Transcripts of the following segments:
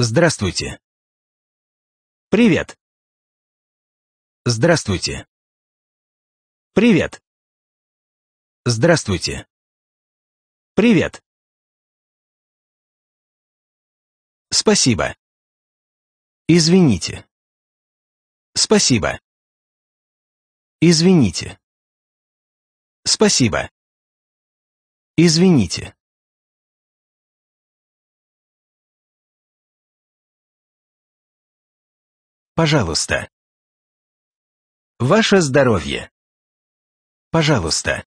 Здравствуйте. Привет. Здравствуйте. Привет. Здравствуйте. Привет. Спасибо. Извините. Спасибо. Извините. Спасибо. Извините. Пожалуйста. Ваше здоровье. Пожалуйста.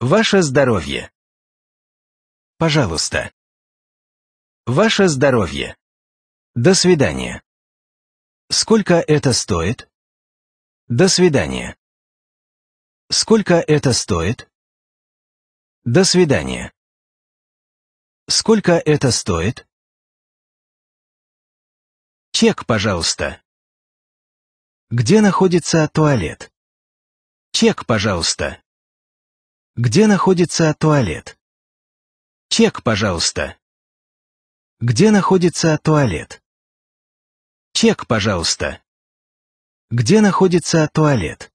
Ваше здоровье. Пожалуйста. Ваше здоровье. До свидания. Сколько это стоит? До свидания. Сколько это стоит? До свидания. Сколько это стоит? Чек, пожалуйста. Где находится туалет? Чек, пожалуйста. Где находится туалет? Чек, пожалуйста. Где находится туалет? Чек, пожалуйста. Где находится туалет?